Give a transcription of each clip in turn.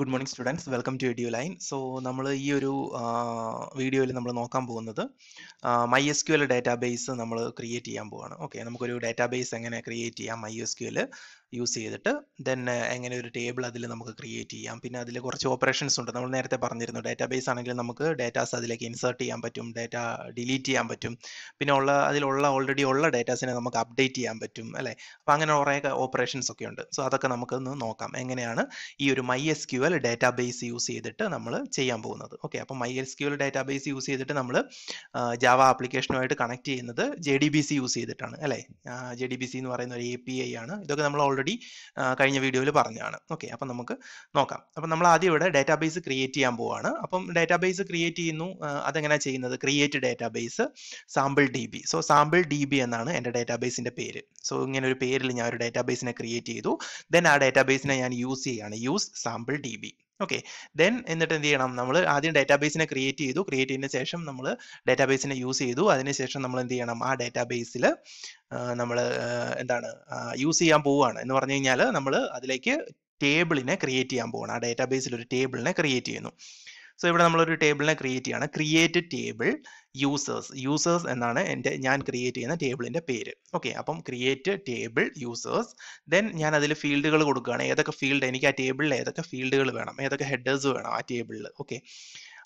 good morning students welcome to edu line so നമ്മൾ ഈ ഒരു വീഡിയോയിൽ നമ്മൾ നോക്കാൻ പോകുന്നത് my S Q L database നമ്മൾ ക്രിയേറ്റ് ചെയ്യാൻ പോവാണ് ഓക്കെ നമുക്കൊരു ഡാറ്റാബേസ് എങ്ങനെ ക്രിയേറ്റ് ചെയ്യാം my S Q L use ചെയ്തിട്ട് ദെൻ എങ്ങനെ ഒരു ടേബിൾ അതിൽ നമുക്ക് ക്രിയേറ്റ് ചെയ്യാം പിന്നെ അതിൽ കുറച്ച് ഓപ്പറേഷൻസ് ഉണ്ട് നമ്മൾ നേരത്തെ പറഞ്ഞിരുന്നു ഡാറ്റാബേസ് ആണെങ്കിൽ നമുക്ക് ഡാറ്റാസ് അതിലേക്ക് ഇൻസേർട്ട് ചെയ്യാൻ പറ്റും ഡാറ്റ ഡിലീറ്റ് ചെയ്യാൻ പറ്റും പിന്നെ ഉള്ള അതിലുള്ള ഓൾറെഡി ഉള്ള ഡാറ്റാസിനെ നമുക്ക് അപ്ഡേറ്റ് ചെയ്യാൻ പറ്റും അല്ലേ അപ്പോൾ അങ്ങനെ കുറേ ഓപ്പറേഷൻസ് ഒക്കെ ഉണ്ട് സോ അതൊക്കെ നമുക്കൊന്ന് നോക്കാം എങ്ങനെയാണ് ഈ ഒരു my S Q L database use ചെയ്തിട്ട് നമ്മൾ ചെയ്യാൻ പോകുന്നത് ഓക്കെ അപ്പോൾ my S Q L database use ചെയ്തിട്ട് നമ്മൾ ജാവ ആപ്ലിക്കേഷനുമായിട്ട് കണക്ട് ചെയ്യുന്നത് J D B C use ചെയ്തിട്ടാണ് അല്ലേ ജെ ഡി ബി സി എന്ന് പറയുന്ന ഒരു എ പി ഐ ആണ് ഇതൊക്കെ നമ്മൾ ഓൾറെഡി കഴിഞ്ഞ വീഡിയോയിൽ പറഞ്ഞതാണ് ഓക്കെ അപ്പം നമുക്ക് നോക്കാം അപ്പം നമ്മൾ ആദ്യം ഇവിടെ ഡാറ്റാബേസ് ക്രിയേറ്റ് ചെയ്യാൻ പോവാണ് അപ്പം ഡാറ്റാബേസ് ക്രിയേറ്റ് ചെയ്യുന്നു അതെങ്ങനെയാണ് ചെയ്യുന്നത് create database sample D B so sample D B എന്നാണ് എൻ്റെ ഡാറ്റാബേസിൻ്റെ പേര് സോ ഇങ്ങനെ ഒരു പേരിൽ ഞാൻ ഒരു ഡാറ്റാബേസിനെ ക്രിയേറ്റ് ചെയ്തു ദെൻ ആ ഡാറ്റാബേസിനെ ഞാൻ യൂസ് ചെയ്യുകയാണ് use sample D B okay then എന്നിട്ട് എന്ത് ചെയ്യണം നമ്മൾ ആദ്യം ഡേറ്റാബേസിനെ ക്രിയേറ്റ് ചെയ്തു ക്രിയേറ്റ് ചെയ്തതിന് ശേഷം നമ്മൾ ഡേറ്റാബേസിനെ യൂസ് ചെയ്തു അതിനുശേഷം നമ്മൾ എന്ത് ചെയ്യണം ആ ഡേറ്റാബേസിൽ നമ്മൾ എന്താണ് യൂസ് ചെയ്യാൻ പോവുകയാണ് എന്ന് പറഞ്ഞു കഴിഞ്ഞാൽ നമ്മൾ അതിലേക്ക് ടേബിളിനെ ക്രിയേറ്റ് ചെയ്യാൻ പോവുകയാണ് ആ ഡേറ്റാബേസിൽ ഒരു ടേബിളിനെ ക്രിയേറ്റ് ചെയ്യുന്നു സോ ഇവിടെ നമ്മളൊരു ടേബിളിനെ ക്രിയേറ്റ് ചെയ്യാണ് ക്രിയേറ്റ് ടേബിൾ യൂസേഴ്സ് യൂസേഴ്സ് എന്നാണ് എൻ്റെ ഞാൻ ക്രിയേറ്റ് ചെയ്യുന്ന ടേബിളിൻ്റെ പേര് ഓക്കെ അപ്പം ക്രിയേറ്റ് ടേബിൾ യൂസേഴ്സ് ദെൻ ഞാൻ അതിൽ ഫീൽഡുകൾ കൊടുക്കുകയാണ് ഏതൊക്കെ ഫീൽഡ് എനിക്ക് ആ ടേബിളിൽ ഏതൊക്കെ ഫീൽഡുകൾ വേണം ഏതൊക്കെ ഹെഡേഴ്സ് വേണം ആ ടേബിളിൽ ഓക്കെ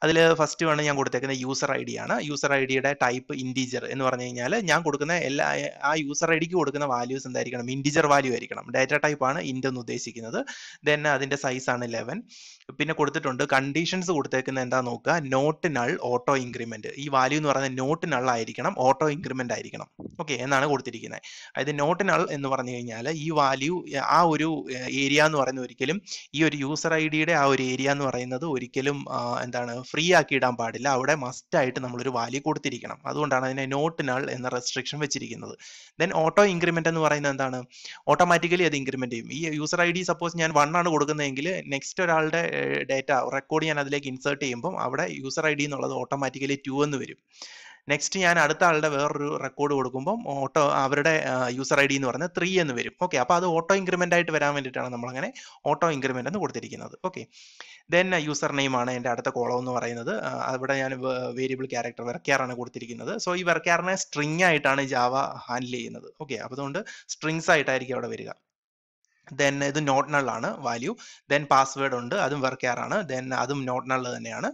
അതിൽ ഫസ്റ്റ് വേണം ഞാൻ കൊടുത്തേക്കുന്ന യൂസർ ഐ ഡി ആണ് യൂസർ ഐ ഡിയുടെ ടൈപ്പ് ഇൻറ്റീജർ എന്ന് പറഞ്ഞു കഴിഞ്ഞാൽ ഞാൻ കൊടുക്കുന്ന എല്ലാ ആ യൂസർ ഐ ഡിക്ക് കൊടുക്കുന്ന വാല്യൂസ് എന്തായിരിക്കണം ഇൻറ്റീജർ വാല്യൂ ആയിരിക്കണം ഡാറ്റ ടൈപ്പ് ആണ് ഇൻഡ് എന്ന് ഉദ്ദേശിക്കുന്നത് ദെൻ അതിൻ്റെ സൈസ് ആണ് ലെവൻ പിന്നെ കൊടുത്തിട്ടുണ്ട് കണ്ടീഷൻസ് കൊടുത്തേക്കുന്ന എന്താ നോക്കുക നോട്ട് നൾ ഓട്ടോ ഇൻക്രിമെന്റ് ഈ വാല്യൂ എന്ന് പറയുന്നത് നോട്ട് നൾ ആയിരിക്കണം ഓട്ടോ ഇൻക്രിമെന്റ് ആയിരിക്കണം ഓക്കെ എന്നാണ് കൊടുത്തിരിക്കുന്നത് അതായത് നോട്ട് നൾ എന്ന് പറഞ്ഞു കഴിഞ്ഞാൽ ഈ വാല്യൂ ആ ഒരു ഏരിയ എന്ന് പറയുന്നത് ഒരിക്കലും ഈ ഒരു യൂസർ ഐ ഡിയുടെ ആ ഒരു ഏരിയ എന്ന് പറയുന്നത് ഒരിക്കലും എന്താണ് ഫ്രീ ആക്കി ഇടാൻ പാടില്ല അവിടെ മസ്റ്റ് ആയിട്ട് നമ്മളൊരു വാല്യൂ കൊടുത്തിരിക്കണം അതുകൊണ്ടാണ് അതിനെ നോട്ട് നൾ എന്ന റെസ്ട്രിക്ഷൻ വെച്ചിരിക്കുന്നത് ദെൻ ഓട്ടോ ഇൻക്രിമെന്റ് എന്ന് പറയുന്നത് എന്താണ് ഓട്ടോമാറ്റിക്കലി അത് ഇൻക്രിമെന്റ് ചെയ്യും ഈ യൂസർ ഐ ഡി സപ്പോസ് ഞാൻ വൺ ആണ് കൊടുക്കുന്നതെങ്കിൽ നെക്സ്റ്റ് ഒരാളുടെ ഡേറ്റ റെക്കോർഡ് ഞാൻ അതിലേക്ക് ഇൻസേർട്ട് ചെയ്യുമ്പോൾ അവിടെ യൂസർ ഐ ഡി എന്നുള്ളത് ഓട്ടോമാറ്റിക്കലി ടു എന്ന് വരും നെക്സ്റ്റ് ഞാൻ അടുത്ത ആളുടെ വേറൊരു റെക്കോർഡ് കൊടുക്കുമ്പോൾ ഓട്ടോ അവരുടെ യൂസർ ഐ ഡി എന്ന് പറഞ്ഞാൽ ത്രീ എന്ന് വരും ഓക്കെ അപ്പോൾ അത് ഓട്ടോ ഇൻക്രിമെൻ്റ് ആയിട്ട് വരാൻ വേണ്ടിയിട്ടാണ് നമ്മളങ്ങനെ ഓട്ടോ ഇൻക്രിമെൻ്റ് എന്ന് കൊടുത്തിരിക്കുന്നത് ഓക്കെ ദെൻ യൂസർ നെയിം ആണ് എൻ്റെ അടുത്ത കോളം എന്ന് പറയുന്നത് അവിടെ ഞാൻ വേരിയബിൾ ക്യാരക്ടർ വെർക്കാറാണ് കൊടുത്തിരിക്കുന്നത് സോ ഈ വെർക്കാറിനെ സ്ട്രിങ് ആയിട്ടാണ് ജാവ ഹാൻഡിൽ ചെയ്യുന്നത് ഓക്കെ അപ്പോൾ അതുകൊണ്ട് സ്ട്രിങ്സ് ആയിട്ടായിരിക്കും അവിടെ വരിക ദെൻ ഇത് നോട്ട് നള്ളാണ് വാല്യൂ ദെൻ പാസ്വേഡ് ഉണ്ട് അതും വർക്ക് ആറാണ് ദെൻ അതും നോട്ട് നള്ള് തന്നെയാണ്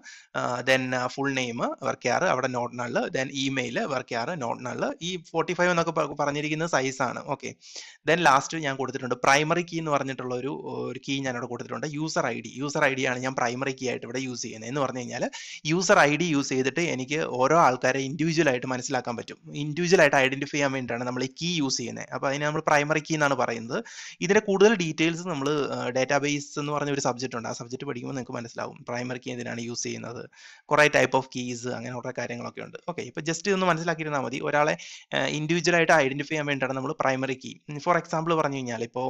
then full name varchar അവിടെ not null then email varchar not null ഈ ഫോർട്ടി ഫൈവ് എന്നൊക്കെ പറഞ്ഞിരിക്കുന്ന സൈസ് ആണ് ഓക്കെ ദെൻ ലാസ്റ്റ് ഞാൻ കൊടുത്തിട്ടുണ്ട് പ്രൈമറി കീ എന്ന് പറഞ്ഞിട്ടുള്ള ഒരു ഒരു കീ ഞാൻ അവിടെ കൊടുത്തിട്ടുണ്ട് user I D user I D ആണ് ഞാൻ പ്രൈമറി കീ ആയിട്ട് ഇവിടെ യൂസ് ചെയ്യുന്നത് എന്ന് പറഞ്ഞു കഴിഞ്ഞാൽ യൂസർ ഐ ഡി യൂസ് ചെയ്തിട്ട് എനിക്ക് ഓരോ ആൾക്കാരെ ഇൻഡിവിജ്വൽ ആയിട്ട് മനസ്സിലാക്കാൻ പറ്റും ഇൻഡിവിജ്വൽ ആയിട്ട് ഐഡന്റിഫൈ ചെയ്യാൻ വേണ്ടിയിട്ടാണ് നമ്മൾ ഈ കീ യൂസ് ചെയ്യുന്നത് അപ്പോൾ അതിന് നമ്മൾ പ്രൈമറി കീ എന്നാണ് പറയുന്നത് ഇതിന്റെ കൂടുതൽ കൂടുതൽ ഡീറ്റെയിൽസ് നമ്മൾ ഡാറ്റാബേസ് എന്ന് പറഞ്ഞ ഒരു സബ്ജക്റ്റ് ഉണ്ട് ആ സബ്ജക്റ്റ് പഠിക്കുമ്പോൾ നിങ്ങൾക്ക് മനസ്സിലാവും പ്രൈമറി കീ എന്തിനാണ് യൂസ് ചെയ്യുന്നത് കുറേ ടൈപ്പ് ഓഫ് കീസ് അങ്ങനെ കുറേ കാര്യങ്ങളൊക്കെ ഉണ്ട് ഓക്കെ ഇപ്പോൾ ജസ്റ്റ് ഇതൊന്ന് മനസ്സിലാക്കിയിരുന്നാൽ മതി ഒരാളെ ഇൻഡിവിജ്വലായിട്ട് ഐഡന്റിഫൈ ചെയ്യാൻ വേണ്ടിയിട്ടാണ് നമ്മൾ പ്രൈമറി കീ ഫോർ എക്സാമ്പിൾ പറഞ്ഞു കഴിഞ്ഞാൽ ഇപ്പോൾ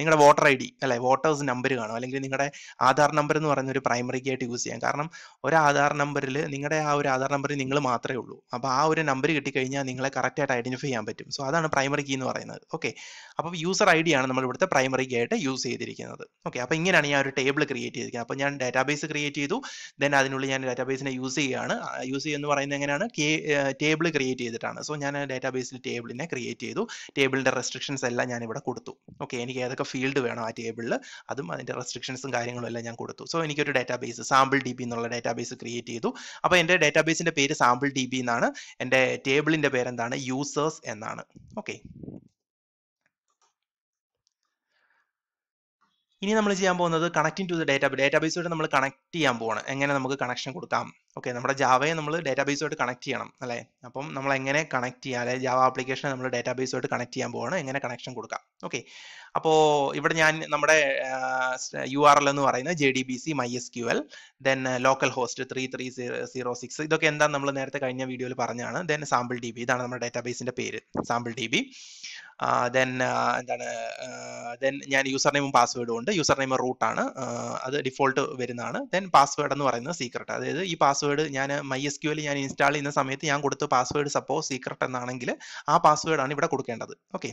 നിങ്ങളുടെ വോട്ടർ ഐ ഡി അല്ലെ വോട്ടേഴ്സ് നമ്പർ കാണും അല്ലെങ്കിൽ നിങ്ങളുടെ ആധാർ നമ്പർ എന്ന് പറയുന്ന ഒരു പ്രൈമറി കീ ആയിട്ട് യൂസ് ചെയ്യാം കാരണം ഒരു ആധാർ നമ്പറിൽ നിങ്ങളുടെ ആ ഒരു ആധാർ നമ്പറിൽ നിങ്ങൾ മാത്രമേ ഉള്ളൂ അപ്പോൾ ആ ഒരു നമ്പർ കിട്ടിക്കഴിഞ്ഞാൽ നിങ്ങളെ കറക്റ്റായിട്ട് ഐഡന്റിഫൈ ചെയ്യാൻ പറ്റും സോ അതാണ് പ്രൈമറി കീ എന്ന് പറയുന്നത് ഓക്കെ അപ്പോൾ യൂസർ ഐ ഡി ആണ് നമ്മൾ ഇവിടുത്തെ പ്രൈമറി കീ ആയിട്ട് യൂസ് ചെയ്തിരിക്കുന്നത് ഓക്കെ അപ്പോൾ ഇങ്ങനെയാണ് ഞാൻ ഒരു ടേബിൾ ക്രിയേറ്റ് ചെയ്തിരിക്കുന്നത് അപ്പോൾ ഞാൻ ഡാറ്റാബേസ് ക്രിയേറ്റ് ചെയ്തു ദെൻ അതിനുള്ളിൽ ഞാൻ ഡാറ്റാബേസിനെ യൂസ് ചെയ്യുകയാണ് യൂസ് ചെയ്യുന്ന പറയുന്നത് എങ്ങനെയാണ് ടേബിൾ ക്രിയേറ്റ് ചെയ്തിട്ടാണ് സോ ഞാൻ ഡാറ്റാബേസിൽ ടേബിളിനെ ക്രിയേറ്റ് ചെയ്തു ടേബിളിൻ്റെ റെസ്ട്രിക്ഷൻസ് എല്ലാം ഞാൻ ഇവിടെ കൊടുത്തു ഓക്കെ എനിക്ക് ഏതൊക്കെ ഫീൽഡ് വേണം ആ ടേബിളിൽ അതും അതിൻ്റെ റെസ്ട്രിക്ഷൻസും കാര്യങ്ങളും എല്ലാം ഞാൻ കൊടുത്തു സോ എനിക്കൊരു ഡാറ്റാബേസ് സാമ്പിൾ ഡി ബി എന്നുള്ള ഡാറ്റാബേസ് ക്രിയേറ്റ് ചെയ്തു അപ്പോൾ എൻ്റെ ഡാറ്റാബേസിൻ്റെ പേര് സാമ്പിൾ ഡി ബി എന്നാണ് എൻ്റെ ടേബിളിൻ്റെ പേരെന്താണ് യൂസേഴ്സ് എന്നാണ് ഓക്കെ ഇനി നമ്മൾ ചെയ്യാൻ പോകുന്നത് കണക്റ്റിംഗ് ടു ദ ഡേറ്റാബേസ് ഡേറ്റാബേസുമായിട്ട് നമ്മൾ കണക്ട് ചെയ്യാൻ പോകണം എങ്ങനെ നമുക്ക് കണക്ഷൻ കൊടുക്കാം ഓക്കെ നമ്മുടെ ജാവയെ നമ്മൾ ഡേറ്റാബേസുമായിട്ട് കണക്ട് ചെയ്യണം അല്ലേ അപ്പം നമ്മൾ എങ്ങനെ കണക്ട് ചെയ്യാം അല്ലെ ജാവ ആപ്ലിക്കേഷൻ നമ്മൾ ഡേറ്റാബേസുമായിട്ട് കണക്ട് ചെയ്യാൻ പോകണം എങ്ങനെ കണക്ഷൻ കൊടുക്കാം ഓക്കെ അപ്പോൾ ഇവിടെ ഞാൻ നമ്മുടെ യു ആർ എൽ എന്ന് പറയുന്നത് J D B C my S Q L then local host three three zero six ഇതൊക്കെ എന്താ നമ്മൾ നേരത്തെ കഴിഞ്ഞ വീഡിയോയിൽ പറഞ്ഞാണ് ദെൻ സാമ്പിൾ ഡി ബി ഇതാണ് നമ്മുടെ ഡേറ്റാബേസിന്റെ പേര് സാമ്പിൾ ഡി ബി ദെൻ എന്താണ് ദെൻ ഞാൻ യൂസർ നെയിമും പാസ്വേഡും ഉണ്ട് യൂസർ നെയിം റൂട്ട് ആണ് അത് ഡിഫോൾട്ട് വരുന്നതാണ് ദെൻ പാസ്വേഡ് എന്ന് പറയുന്നത് സീക്രട്ട് അതായത് ഈ പാസ്വേഡ് ഞാൻ മൈ എസ് എൽ ഞാൻ ഇൻസ്റ്റാൾ ചെയ്യുന്ന സമയത്ത് ഞാൻ കൊടുത്ത പാസ്വേഡ് സപ്പോസ് സീക്രട്ട് എന്നാണെങ്കിൽ ആ ആണ് ഇവിടെ കൊടുക്കേണ്ടത് ഓക്കെ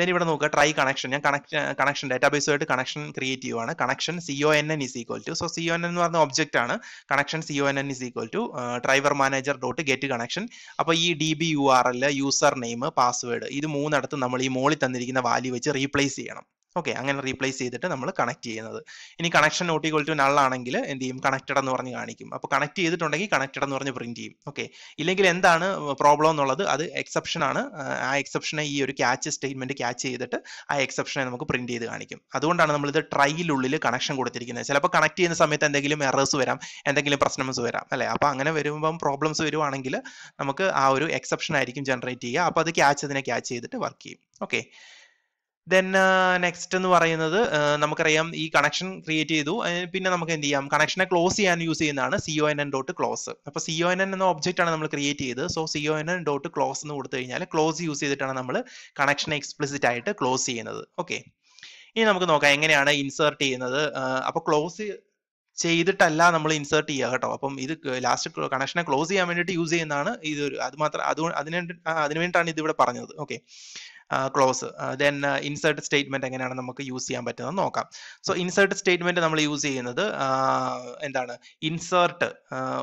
ദെൻ ഇവിടെ നോക്കുക ട്രൈ കണക്ഷൻ ഞാൻ കണക്ഷൻ കണക്ഷൻ ഡാറ്റാബേസുമായിട്ട് കണക്ഷൻ ക്രിയേറ്റ് ചെയ്യുവാണ് connection C O N N is equal to so C O N എന്ന് പറഞ്ഞ ഒബ്ജക്റ്റ് ആണ് connection C O N N is equal to driver manager dot get connection അപ്പോൾ ഈ D B U R L user name password ഇത് മൂന്നിടത്ത് നമ്മൾ ഈ മോളിൽ തന്നിരിക്കുന്ന വാല്യൂ വെച്ച് റീപ്ലേസ് ചെയ്യണം ഓക്കെ അങ്ങനെ റീപ്ലേസ് ചെയ്തിട്ട് നമ്മൾ കണക്ട് ചെയ്യുന്നത് ഇനി connection not equal to null ആണെങ്കിൽ എന്ത് ചെയ്യും കണക്റ്റഡ് എന്ന് പറഞ്ഞ് കാണിക്കും അപ്പോൾ കണക്ട് ചെയ്തിട്ടുണ്ടെങ്കിൽ കണക്റ്റഡ് എന്ന് പറഞ്ഞ് പ്രിന്റ് ചെയ്യും ഓക്കെ ഇല്ലെങ്കിൽ എന്താണ് പ്രോബ്ലം എന്നുള്ളത് അത് എക്സെപ്ഷൻ ആണ് ആ എക്സെപ്ഷനെ ഈ ഒരു ക്യാച്ച് സ്റ്റേറ്റ്മെന്റ് ക്യാച്ച് ചെയ്തിട്ട് ആ എക്സെപ്ഷനെ നമുക്ക് പ്രിന്റ് ചെയ്ത് കാണിക്കും അതുകൊണ്ടാണ് നമ്മൾ ഇത് ട്രൈയിലുള്ളിൽ കണക്ഷൻ കൊടുത്തിരിക്കുന്നത് ചിലപ്പോൾ കണക്ട് ചെയ്യുന്ന സമയത്ത് എന്തെങ്കിലും എറേഴ്സ് വരാം എന്തെങ്കിലും പ്രശ്നംസ് വരാം അല്ലേ അപ്പോൾ അങ്ങനെ വരുമ്പം പ്രോബ്ലംസ് വരുവാണെങ്കിൽ നമുക്ക് ആ ഒരു എക്സെപ്ഷൻ ആയിരിക്കും ജനറേറ്റ് ചെയ്യുക അപ്പോൾ അത് ക്യാച്ച് അതിനെ ക്യാച്ച് ചെയ്തിട്ട് വർക്ക് ചെയ്യും ഓക്കെ ദെൻ നെക്സ്റ്റ് uh, എന്ന് പറയുന്നത് uh, നമുക്കറിയാം ഈ കണക്ഷൻ ക്രിയേറ്റ് ചെയ്തു പിന്നെ നമുക്ക് എന്ത് ചെയ്യാം കണക്ഷനെ ക്ലോസ് ചെയ്യാൻ യൂസ് ചെയ്യുന്നതാണ് C O N N dot close അപ്പോൾ സിഒ എൻ എൻ എന്ന ഒബ്ജക്റ്റ് ആണ് നമ്മൾ ക്രിയേറ്റ് ചെയ്ത് so C O N N dot close എന്ന് കൊടുത്തു കഴിഞ്ഞാൽ ക്ലോസ് യൂസ് ചെയ്തിട്ടാണ് നമ്മൾ കണക്ഷനെ എക്സ്പ്ലിസിറ്റ് ആയിട്ട് ക്ലോസ് ചെയ്യുന്നത് ഓക്കെ ഇനി നമുക്ക് നോക്കാം എങ്ങനെയാണ് ഇൻസേർട്ട് ചെയ്യുന്നത് അപ്പോൾ ക്ലോസ് ചെയ്തിട്ടല്ല നമ്മൾ ഇൻസേർട്ട് ചെയ്യുക കേട്ടോ അപ്പം ഇത് ലാസ്റ്റ് കണക്ഷനെ ക്ലോസ് ചെയ്യാൻ വേണ്ടിയിട്ട് യൂസ് ചെയ്യുന്നതാണ് ഇതൊരു അത് മാത്രം അതുകൊണ്ട് അതിന് അതിനു വേണ്ടിയിട്ടാണ് ഇവിടെ പറഞ്ഞത് okay close then insert statement എങ്ങനെയാണ് നമുക്ക് യൂസ് ചെയ്യാൻ പറ്റുന്നത് നോക്കാം സോ ഇൻസേർട്ട് സ്റ്റേറ്റ്മെന്റ് നമ്മൾ യൂസ് ചെയ്യുന്നത് എന്താണ് ഇൻസേർട്ട്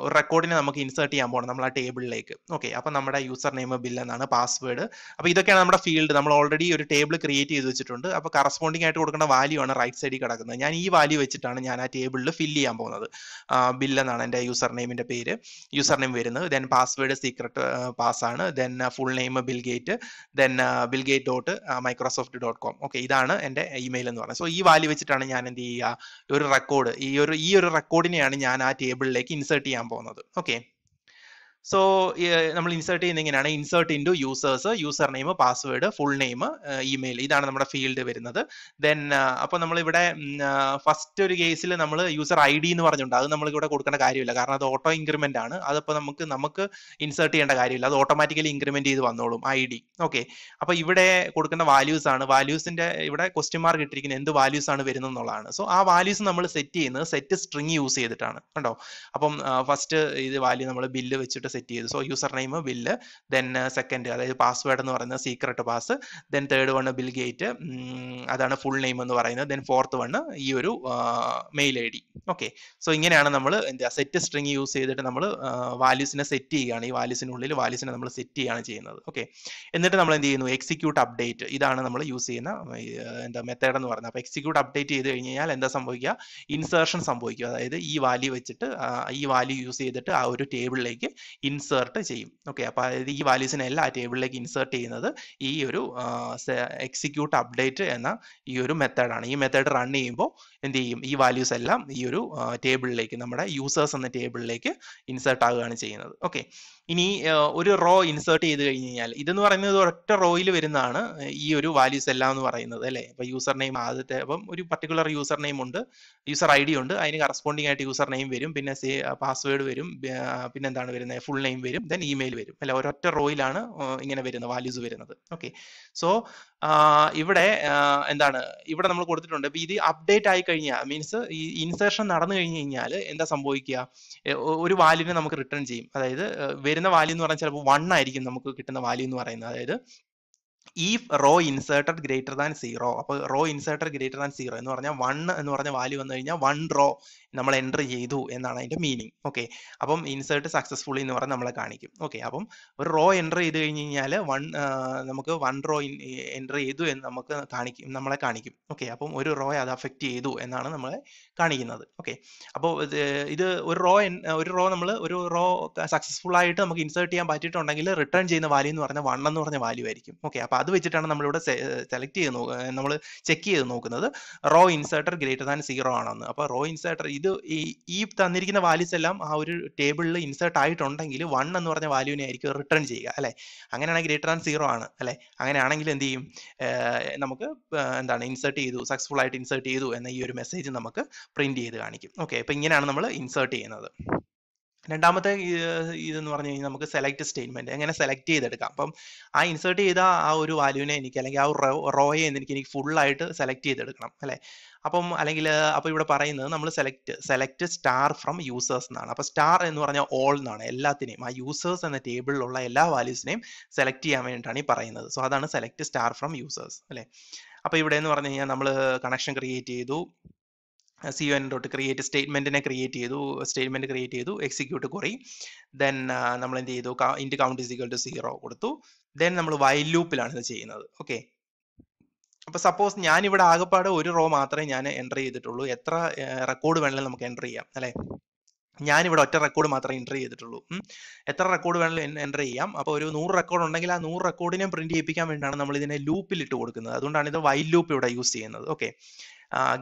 ഒരു റെക്കോർഡിനെ നമുക്ക് ഇൻസേർട്ട് ചെയ്യാൻ പോകണം നമ്മൾ ആ ടേബിളിലേക്ക് ഓക്കെ അപ്പൊ നമ്മുടെ യൂസർ നെയിം ബിൽ എന്നാണ് പാസ്വേഡ് അപ്പൊ ഇതൊക്കെയാണ് നമ്മുടെ ഫീൽഡ് നമ്മൾ ഓൾറെഡി ഒരു ടേബിൾ ക്രിയേറ്റ് ചെയ്ത് വെച്ചിട്ടുണ്ട് അപ്പൊ കറസ്പോണ്ടിങ് ആയിട്ട് കൊടുക്കേണ്ട വാല്യൂ ആണ് റൈറ്റ് സൈഡിൽ കിടക്കുന്നത് ഞാൻ ഈ വാല്യൂ വെച്ചിട്ടാണ് ഞാൻ ആ ടേബിളിൽ ഫില്ല് ചെയ്യാൻ പോകുന്നത് ബിൽ എന്നാണ് എൻ്റെ യൂസർ നെയിമിന്റെ പേര് യൂസർ നെയിം വരുന്നത് ദെൻ പാസ്വേഡ് സീക്രട്ട് പാസ് ആണ് then full name Bill Gate then Bill Gate gate dot Microsoft dot com okay ഇതാണ് എൻ്റെ ഇമെയിൽ എന്ന് പറയുന്നത് സോ ഈ വാല്യൂ വെച്ചിട്ടാണ് ഞാൻ എന്ത് ചെയ്യുക ഒരു റെക്കോർഡ് ഈ ഒരു ഈ ഒരു റെക്കോർഡിനെയാണ് ഞാൻ ആ ടേബിളിലേക്ക് ഇൻസേർട്ട് ചെയ്യാൻ പോകുന്നത് ഓക്കെ സോ നമ്മൾ ഇൻസേർട്ട് ചെയ്യുന്ന ഇങ്ങനെയാണ് insert into users user name password full name email ഇതാണ് നമ്മുടെ ഫീൽഡ് വരുന്നത് ദെൻ അപ്പോൾ നമ്മൾ ഇവിടെ ഫസ്റ്റ് ഒരു കേസിൽ നമ്മൾ യൂസർ ഐ ഡി എന്ന് പറഞ്ഞിട്ടുണ്ട് അത് നമ്മൾ ഇവിടെ കൊടുക്കേണ്ട കാര്യമില്ല കാരണം അത് ഓട്ടോ ഇൻക്രിമെന്റ് ആണ് അതപ്പോൾ നമുക്ക് നമുക്ക് ഇൻസേർട്ട് ചെയ്യേണ്ട കാര്യമില്ല അത് ഓട്ടോമാറ്റിക്കലി ഇൻക്രിമെന്റ് ചെയ്ത് വന്നോളും ഐ ഡി ഓക്കെ അപ്പോൾ ഇവിടെ കൊടുക്കേണ്ട വാല്യൂസ് ആണ് വാല്യൂസിന്റെ ഇവിടെ ക്വസ്റ്റ്യൻ മാർക്ക് ഇട്ടിരിക്കുന്ന എന്ത് വാല്യൂസ് ആണ് വരുന്നത് എന്നുള്ളതാണ് സോ ആ വാല്യൂസ് നമ്മൾ സെറ്റ് ചെയ്യുന്നത് സെറ്റ് സ്ട്രിങ് യൂസ് ചെയ്തിട്ടാണ് കണ്ടോ അപ്പം ഫസ്റ്റ് ഇത് വാല്യൂ നമ്മൾ ബില്ല് വെച്ചിട്ട് സെറ്റ് ചെയ്തു so user name Bill then second അതായത് പാസ്വേഡ് എന്ന് പറയുന്നത് secret pass then third one Bill Gate അതാണ് ഫുൾ നെയിം എന്ന് പറയുന്നത് ദെൻ ഫോർത്ത് വണ് ഈ ഒരു mail I D okay so ഇങ്ങനെയാണ് നമ്മൾ എന്താ സെറ്റ് സ്ട്രിങ് യൂസ് ചെയ്തിട്ട് നമ്മൾ വാല്യൂസിനെ സെറ്റ് ചെയ്യുകയാണ് ഈ വാല്യൂസിനുള്ളിൽ വാല്യൂസിനെ നമ്മൾ സെറ്റ് ചെയ്യുകയാണ് ചെയ്യുന്നത് ഓക്കെ എന്നിട്ട് നമ്മൾ എന്ത് ചെയ്യുന്നു എക്സിക്യൂട്ട് അപ്ഡേറ്റ് ഇതാണ് നമ്മൾ യൂസ് ചെയ്യുന്ന എന്താ മെത്തേഡ് എന്ന് പറയുന്നത് അപ്പോൾ എക്സിക്യൂട്ട് അപ്ഡേറ്റ് ചെയ്ത് കഴിഞ്ഞ് കഴിഞ്ഞാൽ എന്താ സംഭവിക്കുക ഇൻസേർഷൻ സംഭവിക്കും അതായത് ഈ വാല്യൂ വെച്ചിട്ട് ഈ വാല്യൂ യൂസ് ചെയ്തിട്ട് ആ ഒരു ടേബിളിലേക്ക് ഇൻസേർട്ട് ചെയ്യും ഓക്കെ അപ്പോൾ അതായത് ഈ വാല്യൂസിനെ എല്ലാ ടേബിളിലേക്ക് ഇൻസേർട്ട് ചെയ്യുന്നത് ഈ ഒരു എക്സിക്യൂട്ട് അപ്ഡേറ്റ് എന്ന ഈ ഒരു മെത്തേഡാണ് ഈ മെത്തേഡ് റൺ ചെയ്യുമ്പോൾ എന്ത് ചെയ്യും ഈ വാല്യൂസ് എല്ലാം ഈ ഒരു ടേബിളിലേക്ക് നമ്മുടെ യൂസേഴ്സ് എന്ന ടേബിളിലേക്ക് ഇൻസേർട്ട് ആകുകയാണ് ചെയ്യുന്നത് ഓക്കെ ഇനി ഒരു റോ ഇൻസേർട്ട് ചെയ്ത് കഴിഞ്ഞ് കഴിഞ്ഞാൽ ഇതെന്ന് പറയുന്നത് ഒറ്റ റോയിൽ വരുന്നതാണ് ഈ ഒരു വാല്യൂസ് എല്ലാം എന്ന് പറയുന്നത് അല്ലേ ഇപ്പൊ യൂസർ നെയിം ആദ്യത്തെ അപ്പം ഒരു പർട്ടിക്കുലർ യൂസർ നെയിം ഉണ്ട് യൂസർ ഐ ഡി ഉണ്ട് അതിന് കറസ്പോണ്ടിങ് ആയിട്ട് യൂസർ നെയിം വരും പിന്നെ പാസ്വേഡ് വരും പിന്നെ എന്താണ് വരുന്നത് ഫുൾ നെയിം വരും ദെൻ ഇമെയിൽ വരും അല്ല ഒരൊറ്റ റോയിലാണ് ഇങ്ങനെ വരുന്നത് വാല്യൂസ് വരുന്നത് ഓക്കെ സോ ഇവിടെ എന്താണ് ഇവിടെ നമ്മൾ കൊടുത്തിട്ടുണ്ട് ഇത് അപ്ഡേറ്റ് ആയി കഴിഞ്ഞാൽ മീൻസ് ഈ ഇൻസേർഷൻ നടന്നു കഴിഞ്ഞു കഴിഞ്ഞാൽ എന്താ സംഭവിക്കുക ഒരു വാല്യൂവിനെ നമുക്ക് റിട്ടേൺ ചെയ്യും അതായത് വരുന്ന വാല്യൂ എന്ന് പറഞ്ഞാൽ ചിലപ്പോൾ വൺ ആയിരിക്കും നമുക്ക് കിട്ടുന്ന വാല്യൂ എന്ന് പറയുന്നത് അതായത് if row inserted greater than zero അപ്പോൾ row inserted greater than zero എന്ന് പറഞ്ഞാൽ വൺ എന്ന് പറഞ്ഞ വാല്യൂ വന്നു കഴിഞ്ഞാൽ വൺ റോ നമ്മൾ എൻ്റർ ചെയ്തു എന്നാണ് അതിൻ്റെ മീനിങ് ഓക്കെ അപ്പം ഇൻസേർട്ട് സക്സസ്ഫുള്ളി എന്ന് പറഞ്ഞാൽ നമ്മളെ കാണിക്കും ഓക്കെ അപ്പം ഒരു റോ എൻ്റർ ചെയ്ത് കഴിഞ്ഞ് കഴിഞ്ഞാൽ വൺ നമുക്ക് വൺ റോ എൻ്റർ ചെയ്തു എന്ന് നമുക്ക് കാണിക്കും നമ്മളെ കാണിക്കും ഓക്കെ അപ്പം ഒരു റോ അത് അഫക്റ്റ് ചെയ്തു എന്നാണ് നമ്മളെ കാണിക്കുന്നത് ഓക്കെ അപ്പോൾ ഇത് ഒരു റോ ഒരു റോ നമ്മൾ ഒരു റോ സക്സസ്ഫുൾ ആയിട്ട് നമുക്ക് ഇൻസേർട്ട് ചെയ്യാൻ പറ്റിയിട്ടുണ്ടെങ്കിൽ റിട്ടേൺ ചെയ്യുന്ന വാല്യൂ എന്ന് പറഞ്ഞാൽ വൺ എന്ന് പറഞ്ഞ വാല്യൂ ആയിരിക്കും ഓക്കെ അപ്പോൾ അത് വെച്ചിട്ടാണ് നമ്മളിവിടെ സെലക്ട് ചെയ്ത് നമ്മൾ ചെക്ക് ചെയ്ത് നോക്കുന്നത് row inserted greater than zero ആണെന്ന് അപ്പോൾ റോ ഇൻസേർട്ടർ ഇത് ഈ തന്നിരിക്കുന്ന വാല്യൂസ് എല്ലാം ആ ഒരു ടേബിളിൽ ഇൻസേർട്ട് ആയിട്ടുണ്ടെങ്കിൽ വൺ എന്ന് പറഞ്ഞ വാല്യൂവിനെ ആയിരിക്കും റിട്ടേൺ ചെയ്യുക അല്ലേ അങ്ങനെയാണെങ്കിൽ ഗ്രേറ്റർ ദാൻ സീറോ ആണ് അല്ലേ അങ്ങനെയാണെങ്കിൽ എന്ത് ചെയ്യും നമുക്ക് എന്താണ് ഇൻസേർട്ട് ചെയ്തു സക്സസ്ഫുൾ ആയിട്ട് ഇൻസേർട്ട് ചെയ്തു എന്ന ഈ ഒരു മെസ്സേജ് നമുക്ക് പ്രിന്റ് ചെയ്ത് കാണിക്കും ഓക്കെ അപ്പോൾ ഇങ്ങനെയാണ് നമ്മൾ ഇൻസേർട്ട് ചെയ്യുന്നത് രണ്ടാമത്തെ ഇതെന്ന് പറഞ്ഞു കഴിഞ്ഞാൽ നമുക്ക് സെലക്ട് സ്റ്റേറ്റ്മെന്റ് എങ്ങനെ സെലക്ട് ചെയ്തെടുക്കാം അപ്പം ആ ഇൻസേർട്ട് ചെയ്ത ആ ഒരു വാല്യൂനെ എനിക്ക് അല്ലെങ്കിൽ ആ റോയെ എനിക്ക് എനിക്ക് ഫുൾ ആയിട്ട് സെലക്ട് ചെയ്തെടുക്കണം അല്ലെ അപ്പം അല്ലെങ്കിൽ അപ്പോൾ ഇവിടെ പറയുന്നത് നമ്മൾ select select star from users എന്നാണ് അപ്പോൾ സ്റ്റാർ എന്ന് പറഞ്ഞാൽ ഓൾ എന്നാണ് എല്ലാത്തിനെയും ആ യൂസേഴ്സ് എന്ന ടേബിളിലുള്ള എല്ലാ വാല്യൂസിനെയും സെലക്ട് ചെയ്യാൻ വേണ്ടിയിട്ടാണ് ഈ പറയുന്നത് സോ അതാണ് സെലക്ട് സ്റ്റാർ ഫ്രം യൂസേഴ്സ് അല്ലേ അപ്പോൾ ഇവിടെ എന്ന് പറഞ്ഞു കഴിഞ്ഞാൽ നമ്മൾ കണക്ഷൻ ക്രിയേറ്റ് ചെയ്തു C O N dot create സ്റ്റേറ്റ്മെന്റിനെ ക്രിയേറ്റ് ചെയ്തു സ്റ്റേറ്റ്മെന്റ് ക്രിയേറ്റ് ചെയ്തു എക്സിക്യൂട്ട് കുറി ദെൻ നമ്മൾ എന്ത് ചെയ്തു int count is equal to zero കൊടുത്തു ദെൻ നമ്മൾ വൈൽ ലൂപ്പിലാണ് ഇത് ചെയ്യുന്നത് ഓക്കെ അപ്പൊ സപ്പോസ് ഞാൻ ഇവിടെ ആകെപ്പാട് ഒരു റോ മാത്രമേ ഞാൻ എൻ്റർ ചെയ്തിട്ടുള്ളൂ എത്ര റെക്കോർഡ് വേണമെങ്കിലും നമുക്ക് എൻ്റർ ചെയ്യാം അല്ലേ ഞാനിവിടെ ഒറ്റ റെക്കോർഡ് മാത്രമേ എൻ്റർ ചെയ്തിട്ടുള്ളൂ എത്ര റെക്കോർഡ് വേണമെങ്കിലും എൻ്റർ ചെയ്യാം അപ്പോൾ ഒരു നൂറ് റെക്കോർഡ് ഉണ്ടെങ്കിൽ ആ നൂറ് റെക്കോർഡിനെ പ്രിന്റ് ചെയ്യിപ്പിക്കാൻ വേണ്ടിയാണ് നമ്മൾ ഇതിനെ ലൂപ്പിൽ ഇട്ട് കൊടുക്കുന്നത് അതുകൊണ്ടാണ് ഇത് വൈൽ ലൂപ്പ് ഇവിടെ യൂസ് ചെയ്യുന്നത് okay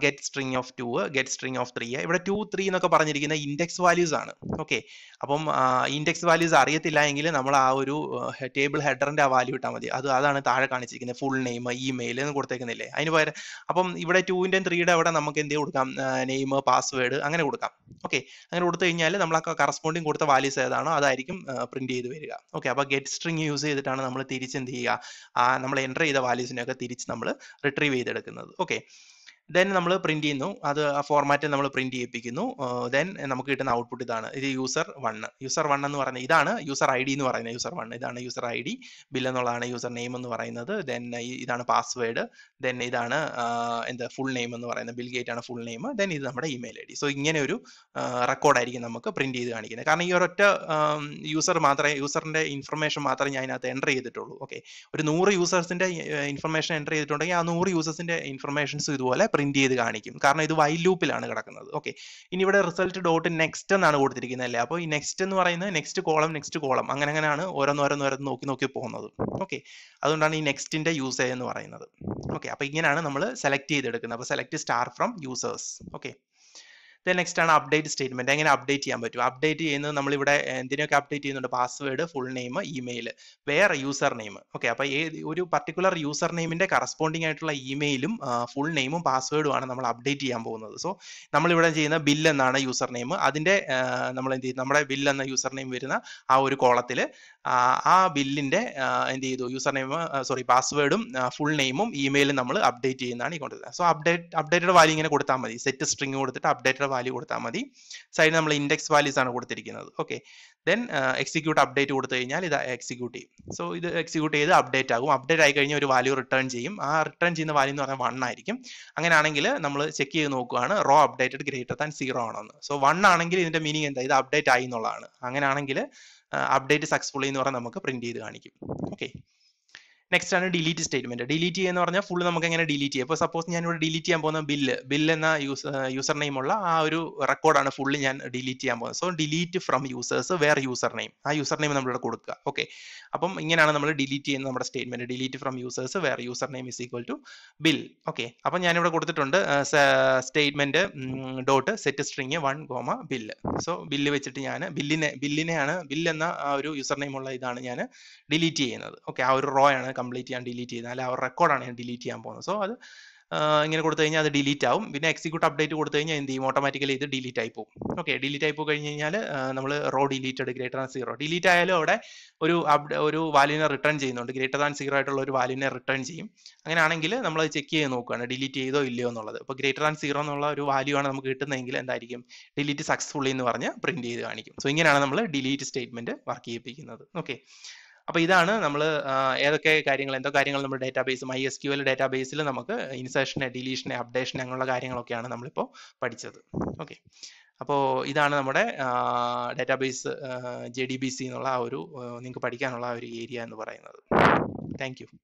get string of two get string of three ഇവിടെ ടു ത്രീ എന്നൊക്കെ പറഞ്ഞിരിക്കുന്ന ഇൻഡെക്സ് വാല്യൂസ് ആണ് ഓക്കെ അപ്പം ഇൻഡെക്സ് വാല്യൂസ് അറിയത്തില്ല എങ്കിൽ നമ്മൾ ആ ഒരു ടേബിൾ ഹെഡറിന്റെ ആ വാല്യൂ ഇട്ടാൽ മതി അത് അതാണ് താഴെ കാണിച്ചിരിക്കുന്നത് ഫുൾ നെയിം ഇമെയിൽ എന്ന് കൊടുത്തേക്കുന്നില്ലേ അതിന് പകരം അപ്പം ഇവിടെ ടുവിൻ്റെയും ത്രീയുടെ അവിടെ നമുക്ക് എന്ത് കൊടുക്കാം നെയിം പാസ്വേഡ് അങ്ങനെ കൊടുക്കാം ഓക്കെ അങ്ങനെ കൊടുത്തു കഴിഞ്ഞാൽ നമ്മൾ ആ കറസ്പോണ്ടിങ് കൊടുത്ത വാല്യൂസ് ഏതാണോ അതായിരിക്കും പ്രിന്റ് ചെയ്ത് വരിക ഓക്കെ അപ്പോൾ ഗെറ്റ് സ്ട്രിങ് യൂസ് ചെയ്തിട്ടാണ് നമ്മൾ തിരിച്ച് എന്ത് ചെയ്യുക നമ്മൾ എൻ്റർ ചെയ്ത വാല്യൂസിനെയൊക്കെ തിരിച്ച് നമ്മൾ റിട്രീവ് ചെയ്തെടുക്കുന്നത് ഓക്കെ ദെൻ നമ്മൾ പ്രിന്റ് ചെയ്യുന്നു അത് ആ ഫോർമാറ്റ് നമ്മൾ പ്രിന്റ് ചെയ്യിപ്പിക്കുന്നു ദെൻ നമുക്ക് കിട്ടുന്ന ഔട്ട്പുട്ട് ഇതാണ് ഇത് യൂസർ വൺ യൂസർ വൺ എന്ന് പറയുന്നത് ഇതാണ് യൂസർ ഐ ഡി എന്ന് പറയുന്നത് യൂസർ വൺ ഇതാണ് യൂസർ ഐ ഡി ബിൽ എന്നുള്ളതാണ് യൂസർ നെയിം എന്ന് പറയുന്നത് ദെൻ ഇതാണ് പാസ്വേഡ് ദെൻ ഇതാണ് എന്താ ഫുൾ നെയിം എന്ന് പറയുന്നത് ബിൽ ഗേറ്റ് ആണ് ഫുൾ നെയിം ദെൻ ഇത് നമ്മുടെ ഇമെയിൽ ഐ ഡി സോ ഇങ്ങനെ ഒരു റെക്കോർഡായിരിക്കും നമുക്ക് പ്രിന്റ് ചെയ്ത് കാണിക്കുന്നത് കാരണം ഈ ഒരൊറ്റ യൂസർ മാത്രമേ യൂസറിന്റെ ഇൻഫർമേഷൻ മാത്രമേ ഞാൻ അതിനകത്ത് എൻ്റർ ചെയ്തിട്ടുള്ളൂ ഓക്കെ ഒരു നൂറ് യൂസേഴ്സിന്റെ ഇൻഫർമേഷൻ എൻ്റർ ചെയ്തിട്ടുണ്ടെങ്കിൽ ആ നൂറ് യൂസേഴ്സിന്റെ ഇൻഫർമേഷൻസ് ഇതുപോലെ പ്രിന്റ് ചെയ്ത് കാണിക്കും കാരണം ഇത് വൈൽ ലൂപ്പിലാണ് കിടക്കുന്നത് ഓക്കെ ഇനി ഇവിടെ റിസൾട്ട് ഡോട്ട് നെക്സ്റ്റ് എന്നാണ് കൊടുത്തിരിക്കുന്നത് അല്ലേ അപ്പോൾ ഈ നെക്സ്റ്റ് എന്ന് പറയുന്നത് നെക്സ്റ്റ് കോളം നെക്സ്റ്റ് കോളം അങ്ങനെ അങ്ങനെയാണ് ഓരോന്നോരോന്ന് ഓരോന്ന് നോക്കി നോക്കി പോകുന്നത് ഓക്കെ അതുകൊണ്ടാണ് ഈ നെക്സ്റ്റിൻ്റെ യൂസേജ് എന്ന് പറയുന്നത് ഓക്കെ അപ്പോൾ ഇങ്ങനെയാണ് നമ്മൾ സെലക്ട് ചെയ്തെടുക്കുന്നത് അപ്പോൾ select star from users okay then next ആണ് അപ്ഡേറ്റ് സ്റ്റേറ്റ്മെന്റ് എങ്ങനെ അപ്ഡേറ്റ് ചെയ്യാൻ പറ്റും അപ്ഡേറ്റ് ചെയ്യുന്നത് നമ്മളിവിടെ എന്തിനൊക്കെ അപ്ഡേറ്റ് ചെയ്യുന്നുണ്ട് പാസ്വേഡ് ഫുൾ നെയിം ഇമെയിൽ വേറെ യൂസർ നെയിം ഓക്കെ അപ്പൊ ഏത് ഒരു പർട്ടിക്കുലർ യൂസർ നെയിമിന്റെ കറസ്പോണ്ടിങ് ആയിട്ടുള്ള ഇമെയിലും ഫുൾ നെയിമും പാസ്വേഡും ആണ് നമ്മൾ അപ്ഡേറ്റ് ചെയ്യാൻ പോകുന്നത് സോ നമ്മളിവിടെ ചെയ്യുന്ന ബിൽ എന്നാണ് യൂസർ നെയിം അതിന്റെ നമ്മൾ എന്ത് ചെയ്യും നമ്മുടെ ബിൽ എന്ന യൂസർ നെയിം വരുന്ന ആ ഒരു കോളത്തിൽ ആ ബില്ലിന്റെ എന്ത് ചെയ്തു യൂസർ നെയിം സോറി പാസ്വേഡും ഫുൾ നെയിമും ഇമെയിലും നമ്മൾ അപ്ഡേറ്റ് ചെയ്യുന്നതാണ് ഈ കൊണ്ടുവരുന്നത് സോ അപ്ഡേറ്റ് അപ്ഡേറ്റഡ് വാല്യൂ ഇങ്ങനെ കൊടുത്താൽ മതി സെറ്റ് സ്ട്രിങ് കൊടുത്തിട്ട് അപ്ഡേറ്റഡ് വാല്യൂ കൊടുത്താൽ മതി സൈഡിൽ നമ്മൾ ഇൻഡെക്സ് വാല്യൂസ് ആണ് കൊടുത്തിരിക്കുന്നത് ഓക്കെ ദെൻ എക്സിക്യൂട്ട് അപ്ഡേറ്റ് കൊടുത്തു കഴിഞ്ഞാൽ ഇത് എക്സിക്യൂട്ട് ചെയ്യും സോ ഇത് എക്സിക്യൂട്ട് ചെയ്ത് അപ്ഡേറ്റ് ആകും അപ്ഡേറ്റ് ആയി കഴിഞ്ഞാൽ ഒരു വാല്യൂ റിട്ടേൺ ചെയ്യും ആ റിട്ടേൺ ചെയ്യുന്ന വാല്യൂ എന്ന് പറഞ്ഞാൽ വൺ ആയിരിക്കും അങ്ങനെയാണെങ്കിൽ നമ്മൾ ചെക്ക് ചെയ്ത് നോക്കുകയാണ് row updated greater than zero ആണെന്ന് സോ വൺ ആണെങ്കിൽ ഇതിന്റെ മീനിങ് എന്താ ഇത് അപ്ഡേറ്റ് ആയി എന്നുള്ളതാണ് അങ്ങനെയാണെങ്കിൽ അപ്ഡേറ്റ് സക്സസ്ഫുള്ളി എന്ന് പറഞ്ഞാൽ നമുക്ക് പ്രിന്റ് ചെയ്ത് കാണിക്കും ഓക്കെ നെക്സ്റ്റ് ആണ് ഡിലീറ്റ് സ്റ്റേറ്റ്മെന്റ് ഡിലീറ്റ് ചെയ്യുന്ന പറഞ്ഞാൽ ഫുൾ നമുക്ക് എങ്ങനെ ഡിലീറ്റ് ചെയ്യാം അപ്പോൾ സപ്പോസ് ഞാൻ ഇവിടെ ഡിലീറ്റ് ചെയ്യാൻ പോകുന്ന ബില്ല് ബില്ല് എന്ന യൂസർ നെയിം ഉള്ള ആ ഒരു റെക്കോർഡാണ് ഫുള്ള് ഞാൻ ഡിലീറ്റ് ചെയ്യാൻ പോകുന്നത് so delete from users where user name ആ യൂസർ നെയിം നമ്മളിവിടെ കൊടുക്കുക ഓക്കെ അപ്പം ഇങ്ങനെയാണ് നമ്മൾ ഡിലീറ്റ് ചെയ്യുന്ന നമ്മുടെ statement delete from users where user name is equal to Bill okay അപ്പം ഞാനിവിടെ കൊടുത്തിട്ടുണ്ട് statement dot set string one comma Bill so Bill വെച്ചിട്ട് ഞാൻ ബില്ലിനെ ബില്ലിനെയാണ് ബില്ല് എന്ന ആ ഒരു യൂസർ നെയിം ഉള്ള ഇതാണ് ഞാൻ ഡിലീറ്റ് ചെയ്യുന്നത് ഓക്കെ ആ ഒരു റോ ആണ് കംപ്ലീറ്റ് ചെയ്യാൻ ഡിലീറ്റ് ചെയ്യുന്നത് അല്ലെങ്കിൽ അവരുടെ റെക്കോർഡാണ് ഞാൻ ഡിലീറ്റ് ചെയ്യാൻ പോകുന്നത് സോ അത് ഇങ്ങനെ കൊടുത്തു കഴിഞ്ഞാൽ അത് ഡിലീറ്റ് ആവും പിന്നെ എക്സിക്യൂട്ട് അപ്ഡേറ്റ് കൊടുത്തു കഴിഞ്ഞാൽ എന്ത് ചെയ്യും ഓട്ടോമാറ്റിക്കലി ഇത് ഡിലീറ്റ് ആയി പോകും ഓക്കെ ഡിലീറ്റ് ആയി പോയി കഴിഞ്ഞ് കഴിഞ്ഞാൽ നമ്മൾ row deleted greater than zero delete ആയാലും അവിടെ ഒരു ഒരു വാല്യൂനെ റിട്ടേൺ ചെയ്യുന്നുണ്ട് ഗ്രേറ്റർ ദാൻ സീറോ ആയിട്ടുള്ള ഒരു വാല്യൂനെ റിട്ടേൺ ചെയ്യും അങ്ങനെയാണെങ്കിൽ നമ്മൾ അത് ചെക്ക് ചെയ്ത് നോക്കുകയാണ് ഡിലീറ്റ് ചെയ്തോ ഇല്ലയോ എന്നുള്ളത് ഇപ്പോൾ ഗ്രേറ്റർ ദാൻ സീറോ എന്നുള്ള ഒരു വാല്യൂ ആണ് നമുക്ക് കിട്ടുന്നതെങ്കിൽ എന്തായിരിക്കും ഡിലീറ്റ് സക്സസ്ഫുള്ളി എന്ന് പറഞ്ഞ് പ്രിന്റ് ചെയ്ത് കാണിക്കും സോ ഇങ്ങനെയാണ് നമ്മൾ ഡിലീറ്റ് സ്റ്റേറ്റ്മെന്റ് വർക്ക് ചെയ്യിപ്പിക്കുന്നത് ഓക്കെ അപ്പൊ ഇതാണ് നമ്മൾ ഏതൊക്കെ കാര്യങ്ങൾ എന്തോ കാര്യങ്ങൾ നമ്മുടെ ഡേറ്റാബേസും ഐ എസ് ക്യൂ എൽ ഡേറ്റാബേസിൽ നമുക്ക് ഇൻസേഷനെ ഡിലീഷനെ അപ്ഡേഷൻ അങ്ങനെയുള്ള കാര്യങ്ങളൊക്കെയാണ് നമ്മളിപ്പോൾ പഠിച്ചത് ഓക്കെ അപ്പോൾ ഇതാണ് നമ്മുടെ database J D B C എന്നുള്ള ആ ഒരു നിങ്ങൾക്ക് പഠിക്കാനുള്ള ആ ഒരു ഏരിയ എന്ന് പറയുന്നത് താങ്ക്